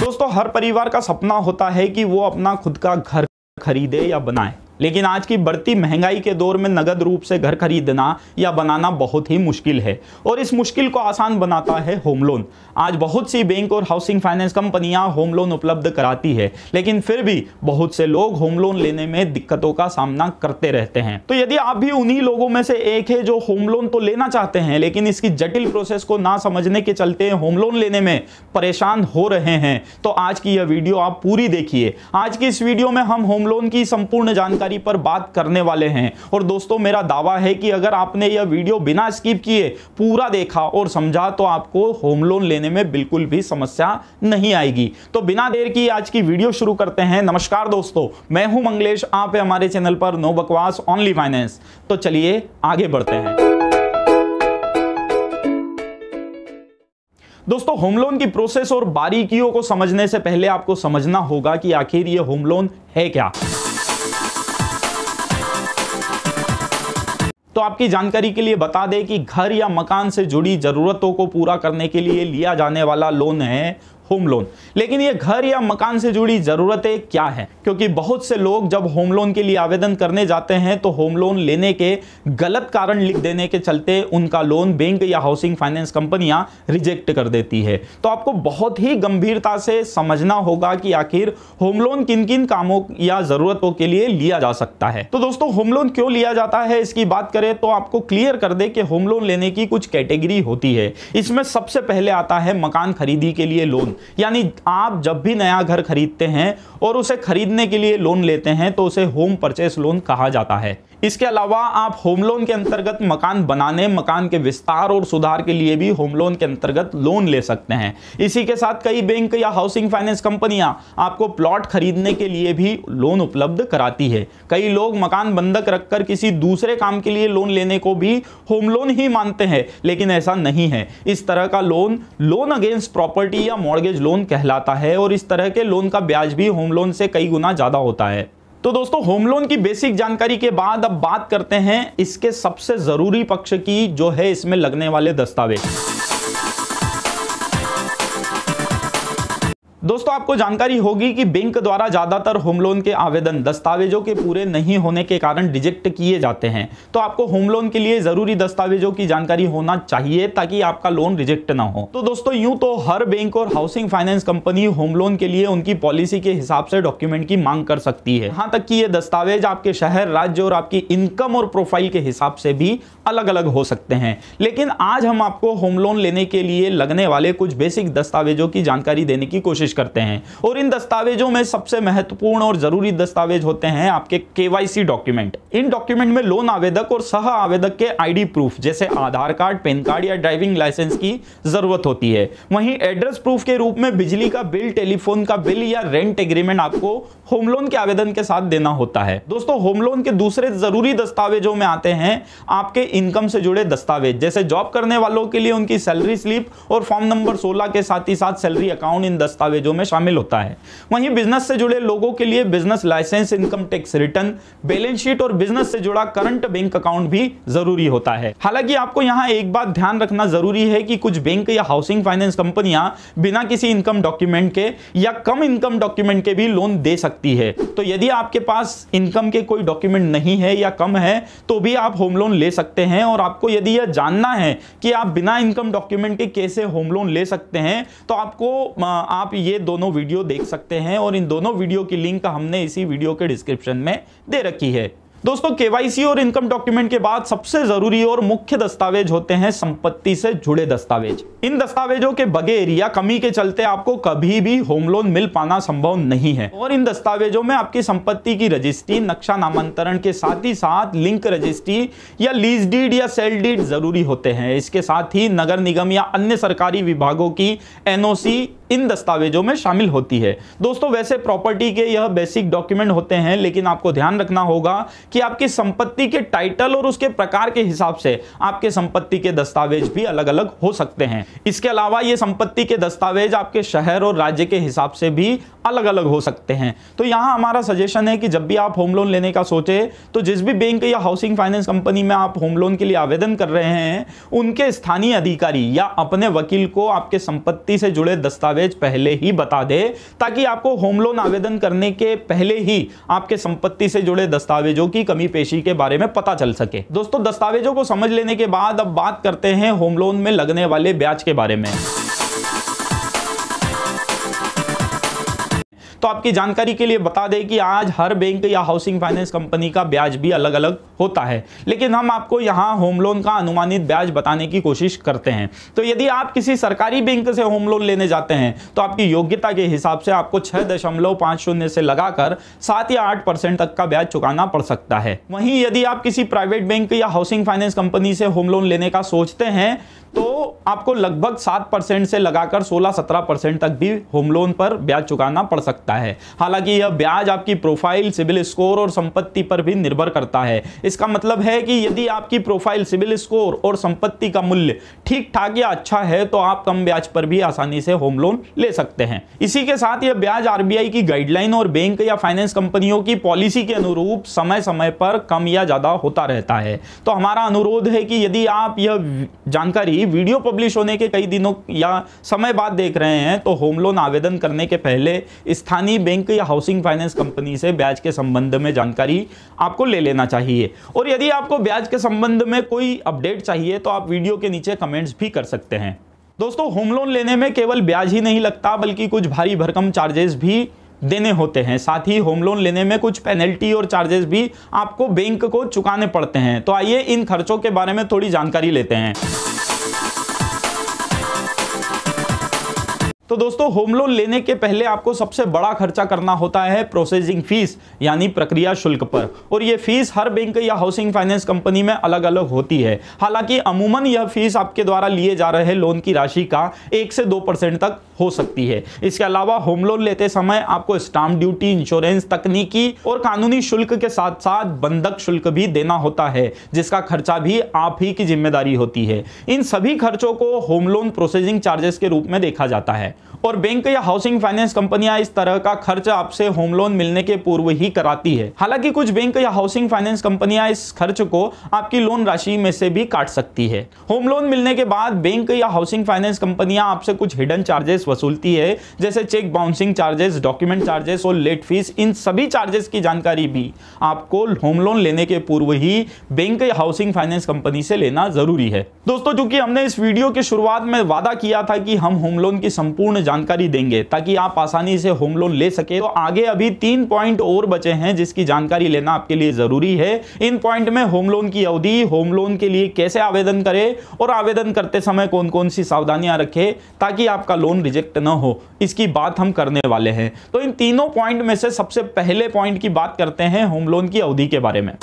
दोस्तों हर परिवार का सपना होता है कि वो अपना खुद का घर खरीदे या बनाए लेकिन आज की बढ़ती महंगाई के दौर में नगद रूप से घर खरीदना या बनाना बहुत ही मुश्किल है और इस मुश्किल को आसान बनाता है होम लोन आज बहुत सी बैंक और हाउसिंग फाइनेंस कंपनियां होम लोन उपलब्ध कराती है लेकिन फिर भी बहुत से लोग होम लोन लेने में दिक्कतों का सामना करते रहते हैं तो यदि आप भी उन्हीं लोगों में से एक है जो होम लोन तो लेना चाहते हैं लेकिन इसकी जटिल प्रोसेस को ना समझने के चलते होम लोन लेने में परेशान हो रहे हैं तो आज की यह वीडियो आप पूरी देखिए आज की इस वीडियो में हम होम लोन की संपूर्ण जानकारी जानकारी पर बात करने वाले हैं और दोस्तों मेरा दावा है कि अगर आपने यह वीडियो बिना स्किप किए पूरा देखा और समझा तो आपको होम लोन लेने में बिल्कुल भी समस्या नहीं आएगी तो बिना देर की आज की वीडियो शुरू करते हैं नमस्कार दोस्तों मैं हूं मंगलेश आप है हमारे चैनल पर नो बकवास ओनली फाइनेंस तो चलिए आगे बढ़ते हैं दोस्तों होम लोन की प्रोसेस और बारीकियों को समझने से पहले आपको समझना होगा कि आखिर ये होम लोन है क्या तो आपकी जानकारी के लिए बता दें कि घर या मकान से जुड़ी ज़रूरतों को पूरा करने के लिए लिया जाने वाला लोन है होम लोन लेकिन ये घर या मकान से जुड़ी ज़रूरतें क्या हैं क्योंकि बहुत से लोग जब होम लोन के लिए आवेदन करने जाते हैं तो होम लोन लेने के गलत कारण लिख देने के चलते उनका लोन बैंक या हाउसिंग फाइनेंस कंपनियां रिजेक्ट कर देती है तो आपको बहुत ही गंभीरता से समझना होगा कि आखिर होम लोन किन किन कामों या ज़रूरतों के लिए लिया जा सकता है तो दोस्तों होम लोन क्यों लिया जाता है इसकी बात करें तो आपको क्लियर कर दे कि होम लोन लेने की कुछ कैटेगरी होती है इसमें सबसे पहले आता है मकान खरीदी के लिए लोन यानी आप जब भी नया घर खरीदते हैं और उसे खरीदने के लिए लोन लेते हैं तो उसे होम परचेस लोन कहा जाता है इसके अलावा आप होम लोन के अंतर्गत मकान बनाने मकान के विस्तार और सुधार के लिए भी होम लोन के अंतर्गत लोन ले सकते हैं इसी के साथ कई बैंक या हाउसिंग फाइनेंस कंपनियां आपको प्लॉट खरीदने के लिए भी लोन उपलब्ध कराती है कई लोग मकान बंधक रखकर किसी दूसरे काम के लिए लोन लेने को भी होम लोन ही मानते हैं लेकिन ऐसा नहीं है इस तरह का लोन लोन अगेंस्ट प्रॉपर्टी या मॉर्गेज लोन कहलाता है और इस तरह के लोन का ब्याज भी होम लोन से कई गुना ज़्यादा होता है तो दोस्तों होम लोन की बेसिक जानकारी के बाद अब बात करते हैं इसके सबसे जरूरी पक्ष की जो है इसमें लगने वाले दस्तावेज दोस्तों आपको जानकारी होगी कि बैंक द्वारा ज़्यादातर होम लोन के आवेदन दस्तावेजों के पूरे नहीं होने के कारण रिजेक्ट किए जाते हैं तो आपको होम लोन के लिए ज़रूरी दस्तावेजों की जानकारी होना चाहिए ताकि आपका लोन रिजेक्ट ना हो तो दोस्तों यूं तो हर बैंक और housing finance company home loan के लिए उनकी पॉलिसी के हिसाब से डॉक्यूमेंट की मांग कर सकती है यहाँ तक की ये दस्तावेज आपके शहर राज्य और आपकी इनकम और प्रोफाइल के हिसाब से भी अलग अलग हो सकते हैं लेकिन आज हम आपको होम लोन लेने के लिए लगने वाले कुछ बेसिक दस्तावेजों की जानकारी देने की कोशिश करते हैं और इन दस्तावेजों में सबसे महत्वपूर्ण और ज़रूरी दस्तावेज होते हैं आपके केवाईसी डॉक्यूमेंट इन डॉक्यूमेंट में लोन आवेदक और सह आवेदक के आईडी प्रूफ जैसे आधार कार्ड पैन कार्ड या ड्राइविंग लाइसेंस की ज़रूरत होती है वहीं एड्रेस प्रूफ के रूप में बिजली का बिल टेलीफोन का बिल या रेंट एग्रीमेंट आपको होम लोन के आवेदन के साथ देना होता है दोस्तों होम लोन के दूसरे ज़रूरी दस्तावेजों में आते हैं आपके इनकम से जुड़े दस्तावेज जैसे जॉब करने वालों के लिए उनकी सैलरी स्लिप और फॉर्म नंबर 16 के साथ ही साथ सैलरी अकाउंट इन दस्तावेज दस्तावेजों में शामिल होता है वहीं बिजनेस से जुड़े लोगों के लिए business licence income tax return balance sheet और बिजनेस से जुड़ा करंट बैंक अकाउंट भी जरूरी होता है हालांकि आपको यहाँ एक बात ध्यान रखना जरूरी है कि कुछ बैंक या हाउसिंग फाइनेंस कंपनियां बिना किसी इनकम डॉक्यूमेंट के या कम इनकम डॉक्यूमेंट के भी लोन दे सकती है तो यदि आपके पास इनकम के कोई डॉक्यूमेंट नहीं है या कम है तो भी आप होम लोन ले सकते हैं और आपको यदि यह जानना है कि आप बिना इनकम डॉक्यूमेंट के कैसे होम लोन ले सकते हैं तो आपको आप ये दोनों वीडियो देख सकते हैं और इन दोनों वीडियो की लिंक हमने इसी वीडियो के डिस्क्रिप्शन में दे रखी है दोस्तों केवाईसी और इनकम डॉक्यूमेंट के बाद सबसे जरूरी और मुख्य दस्तावेज होते हैं संपत्ति से जुड़े दस्तावेज इन दस्तावेजों के बगैर या कमी के चलते आपको कभी भी होम लोन मिल पाना संभव नहीं है और इन दस्तावेजों में आपकी संपत्ति की रजिस्ट्री नक्शा नामांतरण के साथ ही साथ लिंक रजिस्ट्री या लीज डीड या सेल डीड जरूरी होते हैं इसके साथ ही नगर निगम या अन्य सरकारी विभागों की एनओसी इन दस्तावेजों में शामिल होती है दोस्तों वैसे प्रॉपर्टी के यह बेसिक डॉक्यूमेंट होते हैं लेकिन आपको ध्यान रखना होगा कि आपकी संपत्ति के टाइटल और उसके प्रकार के हिसाब से आपके संपत्ति के दस्तावेज भी अलग अलग हो सकते हैं इसके अलावा ये संपत्ति के दस्तावेज आपके शहर और राज्य के हिसाब से भी अलग अलग हो सकते हैं तो यहाँ हमारा सजेशन है कि जब भी आप होम लोन लेने का सोचे तो जिस भी बैंक या हाउसिंग फाइनेंस कंपनी में आप होम लोन के लिए आवेदन कर रहे हैं उनके स्थानीय अधिकारी या अपने वकील को आपके संपत्ति से जुड़े दस्तावेज दस्तावेज पहले ही बता दे ताकि आपको होम लोन आवेदन करने के पहले ही आपके संपत्ति से जुड़े दस्तावेजों की कमी पेशी के बारे में पता चल सके दोस्तों दस्तावेजों को समझ लेने के बाद अब बात करते हैं होम लोन में लगने वाले ब्याज के बारे में तो आपकी जानकारी के लिए बता दें कि आज हर बैंक या हाउसिंग फाइनेंस कंपनी का ब्याज भी अलग अलग होता है लेकिन हम आपको यहाँ होम लोन का अनुमानित ब्याज बताने की कोशिश करते हैं तो यदि आप किसी सरकारी बैंक से होम लोन लेने जाते हैं तो आपकी योग्यता के हिसाब से आपको छः दशमलव पाँच शून्य से लगाकर सात या आठ परसेंट तक का ब्याज चुकाना पड़ सकता है वहीं यदि आप किसी प्राइवेट बैंक या housing finance company home loan लोन लेने का सोचते हैं तो आपको लगभग सात परसेंट से लगाकर सोलह सत्रह परसेंट तक भी होम लोन पर ब्याज चुकाना पड़ सकता है है हालांकि यह ब्याज आपकी प्रोफाइल सिविल स्कोर और संपत्ति पर भी निर्भर करता है इसका मतलब है कि यदि आपकी प्रोफाइल सिविल स्कोर और संपत्ति का मूल्य ठीक ठाक या अच्छा है तो आप कम ब्याज पर भी आसानी से होम लोन ले सकते हैं इसी के साथ यह ब्याज आरबीआई की गाइडलाइन और बैंक या फाइनेंस कंपनियों की पॉलिसी के अनुरूप समय समय पर कम या ज्यादा होता रहता है तो हमारा अनुरोध है कि यदि आप यह जानकारी वीडियो पब्लिश होने के कई दिनों या समय बाद देख रहे हैं तो होम लोन आवेदन करने के पहले स्थान स्थानीय बैंक या हाउसिंग फाइनेंस कंपनी से ब्याज के संबंध में जानकारी आपको ले लेना चाहिए और यदि आपको ब्याज के संबंध में कोई अपडेट चाहिए तो आप वीडियो के नीचे कमेंट्स भी कर सकते हैं दोस्तों होम लोन लेने में केवल ब्याज ही नहीं लगता बल्कि कुछ भारी भरकम चार्जेस भी देने होते हैं साथ ही होम लोन लेने में कुछ पेनल्टी और चार्जेस भी आपको बैंक को चुकाने पड़ते हैं तो आइए इन खर्चों के बारे में थोड़ी जानकारी लेते हैं तो दोस्तों होम लोन लेने के पहले आपको सबसे बड़ा खर्चा करना होता है प्रोसेसिंग फीस यानी प्रक्रिया शुल्क पर और ये फीस हर बैंक या हाउसिंग फाइनेंस कंपनी में अलग अलग होती है हालांकि अमूमन यह फीस आपके द्वारा लिए जा रहे लोन की राशि का एक से दो परसेंट तक हो सकती है इसके अलावा होम लोन लेते समय आपको स्टाम्प ड्यूटी इंश्योरेंस तकनीकी और कानूनी शुल्क के साथ साथ बंधक शुल्क भी देना होता है जिसका खर्चा भी आप ही की जिम्मेदारी होती है इन सभी खर्चों को होम लोन प्रोसेसिंग चार्जेस के रूप में देखा जाता है और बैंक या हाउसिंग फाइनेंस कंपनियां इस तरह का खर्च आपसे होम लोन मिलने के पूर्व ही कराती है हालांकि कुछ बैंक या हाउसिंग फाइनेंस कंपनियां इस खर्च को आपकी लोन राशि में से भी काट सकती है होम लोन मिलने के बाद बैंक या हाउसिंग फाइनेंस कंपनियां आपसे कुछ हिडन चार्जेस वसूलती है जैसे cheque bouncing charges document charges और लेट फीस इन सभी चार्जेस की जानकारी भी आपको होम लोन लेने के पूर्व ही बैंक या हाउसिंग फाइनेंस कंपनी से लेना जरूरी है दोस्तों चूंकि हमने इस वीडियो की शुरुआत में वादा किया था कि हम होम लोन की संपूर्ण पूर्ण जानकारी देंगे ताकि आप आसानी से होम लोन ले सके तो आगे अभी तीन पॉइंट और बचे हैं जिसकी जानकारी लेना आपके लिए जरूरी है इन पॉइंट में होम लोन की अवधि होम लोन के लिए कैसे आवेदन करें और आवेदन करते समय कौन कौन सी सावधानियां रखें ताकि आपका लोन रिजेक्ट ना हो इसकी बात हम करने वाले हैं तो इन तीनों पॉइंट में से सबसे पहले पॉइंट की बात करते हैं होम लोन की अवधि के बारे में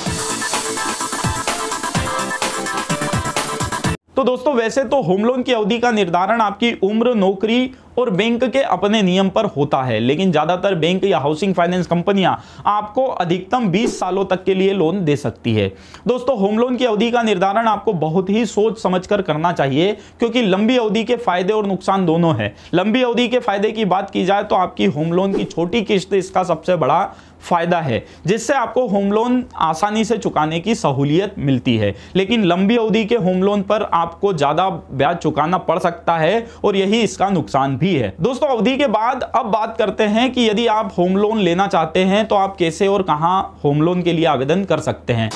तो दोस्तों वैसे तो होम लोन की अवधि का निर्धारण आपकी उम्र नौकरी और बैंक के अपने नियम पर होता है लेकिन ज़्यादातर बैंक या हाउसिंग फाइनेंस कंपनियां आपको अधिकतम 20 सालों तक के लिए लोन दे सकती है दोस्तों होम लोन की अवधि का निर्धारण आपको बहुत ही सोच समझ कर करना चाहिए क्योंकि लंबी अवधि के फायदे और नुकसान दोनों है लंबी अवधि के फायदे की बात की जाए तो आपकी होम लोन की छोटी किस्त इसका सबसे बड़ा फायदा है जिससे आपको होम लोन आसानी से चुकाने की सहूलियत मिलती है लेकिन लंबी अवधि के होम लोन पर आपको ज़्यादा ब्याज चुकाना पड़ सकता है और यही इसका नुकसान भी है दोस्तों अवधि के बाद अब बात करते हैं कि यदि आप होम लोन लेना चाहते हैं तो आप कैसे और कहाँ होम लोन के लिए आवेदन कर सकते हैं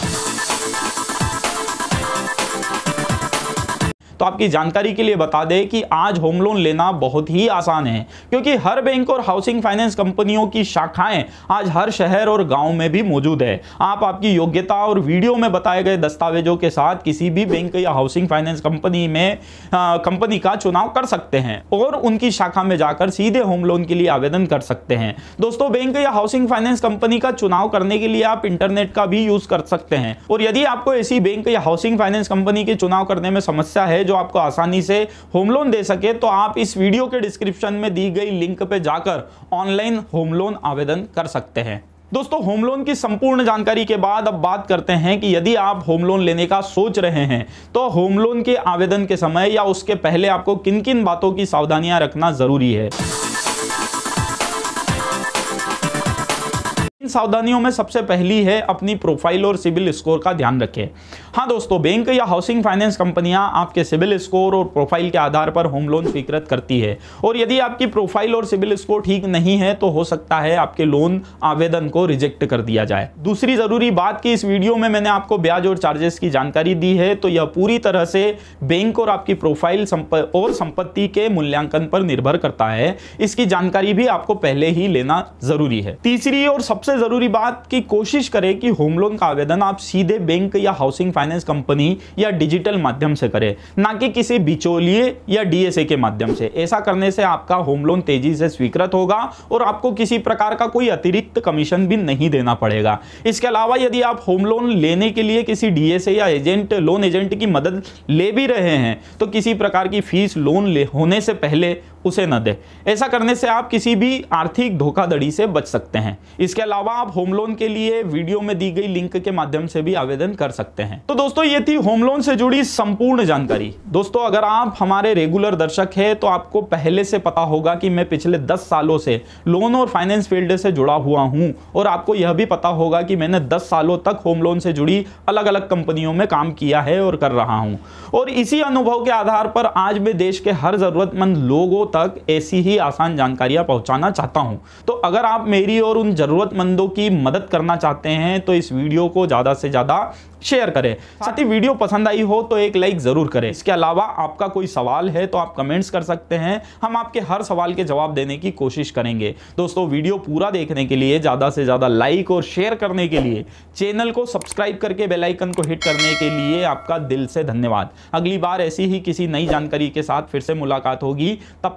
तो आपकी जानकारी के लिए बता दें कि आज होम लोन लेना बहुत ही आसान है क्योंकि हर बैंक और हाउसिंग फाइनेंस कंपनियों की शाखाएं आज हर शहर और गांव में भी मौजूद है आप आपकी योग्यता और वीडियो में बताए गए दस्तावेजों के साथ किसी भी बैंक या हाउसिंग फाइनेंस कंपनी में कंपनी का चुनाव कर सकते हैं और उनकी शाखा में जाकर सीधे होम लोन के लिए आवेदन कर सकते हैं दोस्तों बैंक या हाउसिंग फाइनेंस कंपनी का चुनाव करने के लिए आप इंटरनेट का भी यूज कर सकते हैं और यदि आपको ऐसी बैंक या हाउसिंग फाइनेंस कंपनी के चुनाव करने में समस्या है जो आपको आसानी से होम लोन दे सके तो आप इस वीडियो के डिस्क्रिप्शन में दी गई लिंक पे जाकर ऑनलाइन होम लोन आवेदन कर सकते हैं दोस्तों होम लोन की संपूर्ण जानकारी के बाद अब बात करते हैं कि यदि आप होम लोन लेने का सोच रहे हैं तो होम लोन के आवेदन के समय या उसके पहले आपको किन किन बातों की सावधानियां रखना जरूरी है सावधानियों में सबसे पहली है अपनी प्रोफाइल और सिविल स्कोर का ध्यान रखें हाँ दोस्तों बैंक या हाउसिंग फाइनेंस कंपनियां आपके सिविल स्कोर और प्रोफाइल के आधार पर होम लोन स्वीकृत करती है और यदि आपकी प्रोफाइल और सिविल स्कोर ठीक नहीं है तो हो सकता है आपके लोन आवेदन को रिजेक्ट कर दिया जाए दूसरी जरूरी बात की इस वीडियो में मैंने आपको ब्याज और चार्जेस की जानकारी दी है तो यह पूरी तरह से बैंक और आपकी प्रोफाइल और संपत्ति के मूल्यांकन पर निर्भर करता है इसकी जानकारी भी आपको पहले ही लेना जरूरी है तीसरी और सबसे ज़रूरी बात की कोशिश करें कि होम लोन का आवेदन आप सीधे बैंक या हाउसिंग फाइनेंस कंपनी या डिजिटल माध्यम से करें ना कि किसी बिचौलिए या डीएसए के माध्यम से ऐसा करने से आपका होम लोन तेजी से स्वीकृत होगा और आपको किसी प्रकार का कोई अतिरिक्त कमीशन भी नहीं देना पड़ेगा इसके अलावा यदि आप होम लोन लेने के लिए किसी डीएसए या एजेंट लोन एजेंट की मदद ले भी रहे हैं तो किसी प्रकार की फीस लोन होने से पहले उसे न दे ऐसा करने से आप किसी भी आर्थिक धोखाधड़ी से बच सकते हैं इसके अलावा आप होम लोन के लिए वीडियो में दी गई लिंक के माध्यम से भी आवेदन कर सकते हैं तो दोस्तों ये थी होम लोन से जुड़ी संपूर्ण जानकारी दोस्तों अगर आप हमारे रेगुलर दर्शक है तो आपको पहले से पता होगा कि मैं पिछले दस सालों से लोन और फाइनेंस फील्ड से जुड़ा हुआ हूँ और आपको यह भी पता होगा कि मैंने दस सालों तक होम लोन से जुड़ी अलग अलग कंपनियों में काम किया है और कर रहा हूँ और इसी अनुभव के आधार पर आज मैं देश के हर जरूरतमंद लोगों तक तक ऐसी ही आसान जानकारियां पहुंचाना चाहता हूं तो अगर आप मेरी और उन ज़रूरतमंदों की मदद करना चाहते हैं तो इस वीडियो को ज़्यादा से ज़्यादा शेयर करें साथ ही वीडियो पसंद आई हो तो एक लाइक ज़रूर करें इसके अलावा आपका कोई सवाल है तो आप कमेंट्स कर सकते हैं हम आपके हर सवाल के जवाब देने की कोशिश करेंगे दोस्तों वीडियो पूरा देखने के लिए ज़्यादा से ज़्यादा लाइक और शेयर करने के लिए चैनल को सब्सक्राइब करके बेलाइकन को हिट करने के लिए आपका दिल से धन्यवाद अगली बार ऐसी ही किसी नई जानकारी के साथ फिर से मुलाकात होगी तब